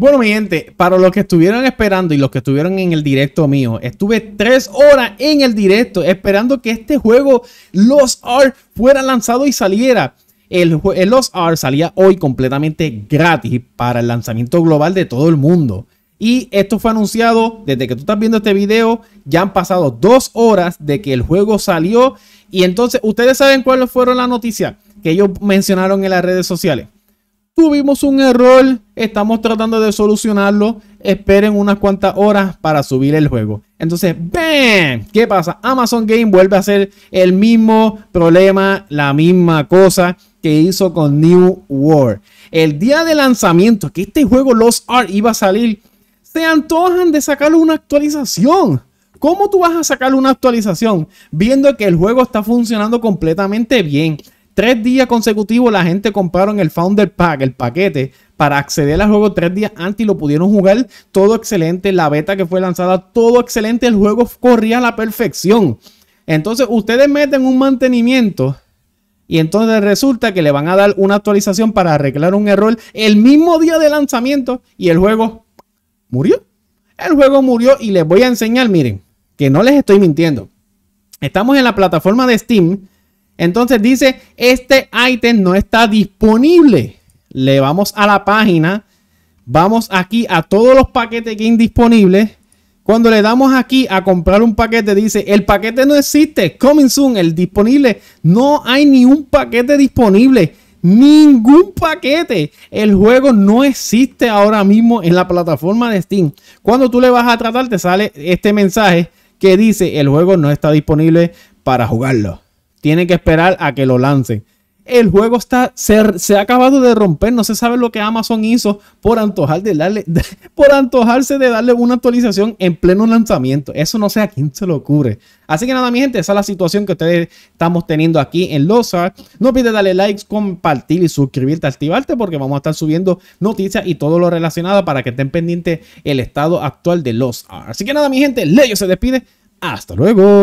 Bueno, mi gente, para los que estuvieron esperando y los que estuvieron en el directo mío, estuve tres horas en el directo esperando que este juego Los Art fuera lanzado y saliera. El, Los salía hoy completamente gratis para el lanzamiento global de todo el mundo. Y esto fue anunciado desde que tú estás viendo este video. Ya han pasado dos horas de que el juego salió. Y entonces, ustedes saben cuáles fueron las noticias que ellos mencionaron en las redes sociales. Tuvimos un error, estamos tratando de solucionarlo. Esperen unas cuantas horas para subir el juego. Entonces, ¿Qué pasa? Amazon Game vuelve a ser el mismo problema, la misma cosa que hizo con New World. El día de lanzamiento, que este juego los Art iba a salir, se antojan de sacarle una actualización. ¿Cómo tú vas a sacar una actualización viendo que el juego está funcionando completamente bien? Tres días consecutivos la gente compraron el Founder Pack, el paquete, para acceder al juego tres días antes y lo pudieron jugar todo excelente. La beta que fue lanzada, todo excelente. El juego corría a la perfección. Entonces ustedes meten un mantenimiento y entonces resulta que le van a dar una actualización para arreglar un error el mismo día de lanzamiento y el juego murió. El juego murió y les voy a enseñar, miren, que no les estoy mintiendo. Estamos en la plataforma de Steam entonces dice, este ítem no está disponible. Le vamos a la página. Vamos aquí a todos los paquetes que hay disponibles. Cuando le damos aquí a comprar un paquete, dice, el paquete no existe. Coming soon, el disponible. No hay ni un paquete disponible. Ningún paquete. El juego no existe ahora mismo en la plataforma de Steam. Cuando tú le vas a tratar, te sale este mensaje que dice, el juego no está disponible para jugarlo. Tienen que esperar a que lo lancen. El juego está, se, se, ha acabado de romper. No se sabe lo que Amazon hizo por, antojar de darle, por antojarse de darle una actualización en pleno lanzamiento. Eso no sé a quién se le ocurre. Así que nada, mi gente, esa es la situación que ustedes estamos teniendo aquí en Losa. No olvides darle likes, compartir y suscribirte, activarte, porque vamos a estar subiendo noticias y todo lo relacionado para que estén pendientes el estado actual de los Así que nada, mi gente, Leyo se despide. Hasta luego.